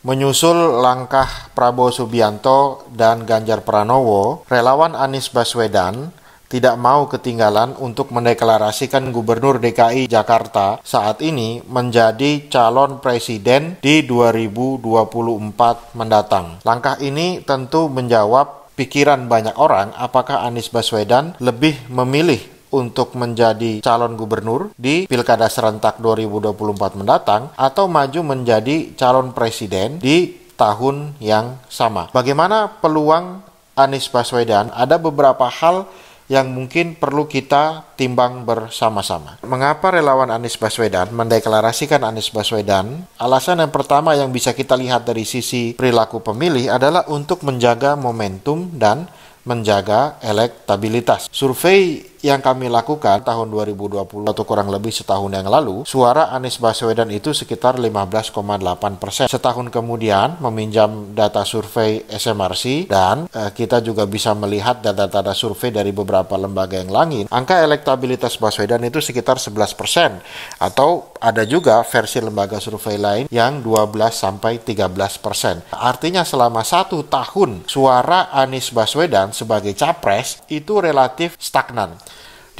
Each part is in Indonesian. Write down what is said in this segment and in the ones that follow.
Menyusul langkah Prabowo Subianto dan Ganjar Pranowo, relawan Anies Baswedan tidak mau ketinggalan untuk mendeklarasikan Gubernur DKI Jakarta saat ini menjadi calon presiden di 2024 mendatang. Langkah ini tentu menjawab pikiran banyak orang apakah Anies Baswedan lebih memilih untuk menjadi calon gubernur di Pilkada serentak 2024 mendatang atau maju menjadi calon presiden di tahun yang sama. Bagaimana peluang Anies Baswedan? Ada beberapa hal yang mungkin perlu kita timbang bersama-sama. Mengapa relawan Anies Baswedan mendeklarasikan Anies Baswedan? Alasan yang pertama yang bisa kita lihat dari sisi perilaku pemilih adalah untuk menjaga momentum dan menjaga elektabilitas. Survei yang kami lakukan tahun 2020 atau kurang lebih setahun yang lalu, suara Anies Baswedan itu sekitar 15,8 persen. Setahun kemudian meminjam data survei SMRC dan e, kita juga bisa melihat data-data survei dari beberapa lembaga yang lain. Angka elektabilitas Baswedan itu sekitar 11 persen atau ada juga versi lembaga survei lain yang 12 sampai 13 persen. Artinya selama satu tahun suara Anies Baswedan sebagai capres itu relatif stagnan.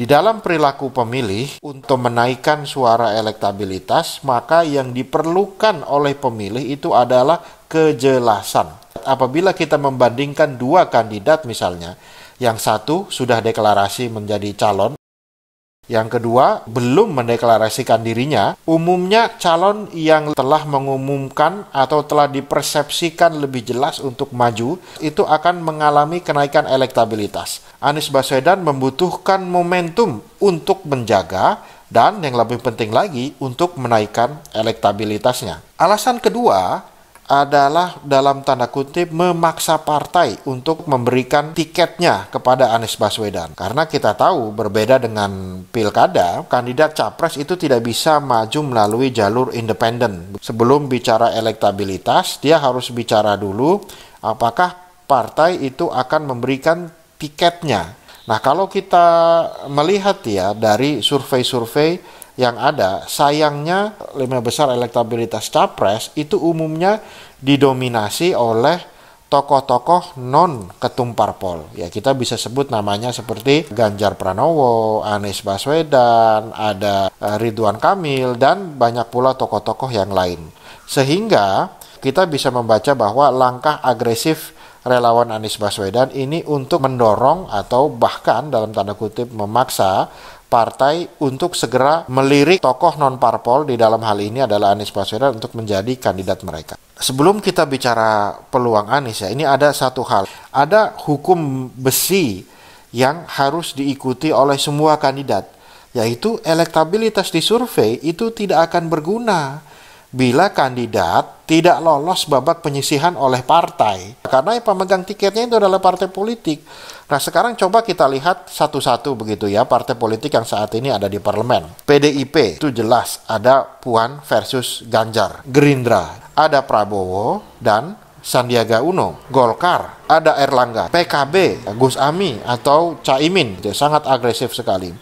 Di dalam perilaku pemilih, untuk menaikkan suara elektabilitas, maka yang diperlukan oleh pemilih itu adalah kejelasan. Apabila kita membandingkan dua kandidat misalnya, yang satu sudah deklarasi menjadi calon yang kedua, belum mendeklarasikan dirinya, umumnya calon yang telah mengumumkan atau telah dipersepsikan lebih jelas untuk maju, itu akan mengalami kenaikan elektabilitas. Anies Baswedan membutuhkan momentum untuk menjaga dan yang lebih penting lagi untuk menaikkan elektabilitasnya. Alasan kedua, adalah dalam tanda kutip memaksa partai untuk memberikan tiketnya kepada Anies Baswedan. Karena kita tahu berbeda dengan pilkada, kandidat capres itu tidak bisa maju melalui jalur independen. Sebelum bicara elektabilitas, dia harus bicara dulu apakah partai itu akan memberikan tiketnya. Nah, kalau kita melihat ya dari survei-survei yang ada, sayangnya lima besar elektabilitas capres itu umumnya didominasi oleh tokoh-tokoh non ketum parpol. Ya kita bisa sebut namanya seperti Ganjar Pranowo, Anies Baswedan, ada eh, Ridwan Kamil dan banyak pula tokoh-tokoh yang lain. Sehingga kita bisa membaca bahwa langkah agresif relawan Anies Baswedan ini untuk mendorong atau bahkan dalam tanda kutip memaksa partai untuk segera melirik tokoh non-parpol di dalam hal ini adalah Anies Baswedan untuk menjadi kandidat mereka. Sebelum kita bicara peluang Anies ya, ini ada satu hal. Ada hukum besi yang harus diikuti oleh semua kandidat, yaitu elektabilitas di survei itu tidak akan berguna bila kandidat tidak lolos babak penyisihan oleh partai. Karena pemegang tiketnya itu adalah partai politik. Nah sekarang coba kita lihat satu-satu begitu ya partai politik yang saat ini ada di parlemen. PDIP itu jelas ada Puan versus Ganjar. Gerindra ada Prabowo dan Sandiaga Uno, Golkar, ada Erlangga, PKB, Gus Ami atau Caimin, sangat agresif sekali.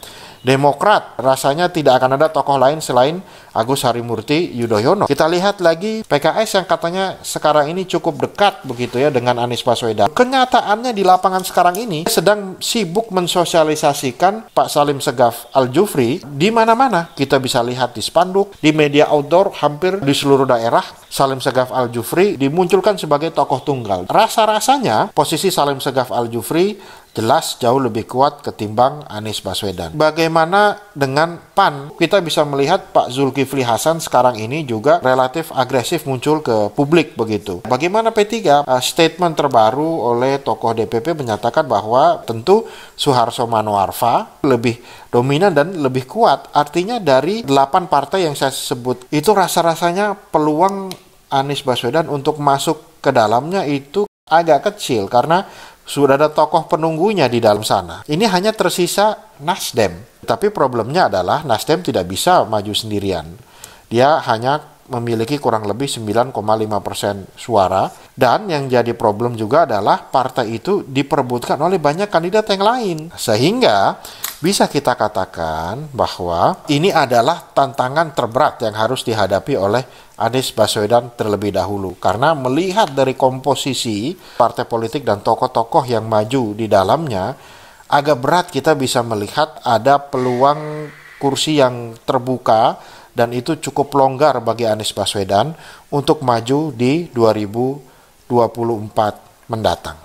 Demokrat rasanya tidak akan ada tokoh lain selain Agus Harimurti Yudhoyono. Kita lihat lagi PKS yang katanya sekarang ini cukup dekat begitu ya dengan Anies Baswedan. Kenyataannya di lapangan sekarang ini sedang sibuk mensosialisasikan Pak Salim Segaf Al Jufri di mana-mana. Kita bisa lihat di spanduk, di media outdoor hampir di seluruh daerah Salim Segaf Al Jufri dimunculkan sebagai tokoh tunggal. Rasa-rasanya posisi Salim Segaf Al Jufri jelas jauh lebih kuat ketimbang Anies Baswedan. Bagaimana dengan PAN? Kita bisa melihat Pak Zulkifli Hasan sekarang ini juga relatif agresif muncul ke publik begitu. Bagaimana P3? Ah, statement terbaru oleh tokoh DPP menyatakan bahwa tentu Soeharto Manuarfa lebih dominan dan lebih kuat. Artinya dari 8 partai yang saya sebut itu rasa-rasanya peluang Anies Baswedan untuk masuk ke dalamnya itu agak kecil karena sudah ada tokoh penunggunya di dalam sana. Ini hanya tersisa Nasdem. Tapi problemnya adalah Nasdem tidak bisa maju sendirian. Dia hanya memiliki kurang lebih 9,5 persen suara dan yang jadi problem juga adalah partai itu diperbutkan oleh banyak kandidat yang lain. Sehingga bisa kita katakan bahwa ini adalah tantangan terberat yang harus dihadapi oleh Anies Baswedan terlebih dahulu. Karena melihat dari komposisi partai politik dan tokoh-tokoh yang maju di dalamnya, agak berat kita bisa melihat ada peluang kursi yang terbuka dan itu cukup longgar bagi Anies Baswedan untuk maju di 2020. 2024 mendatang.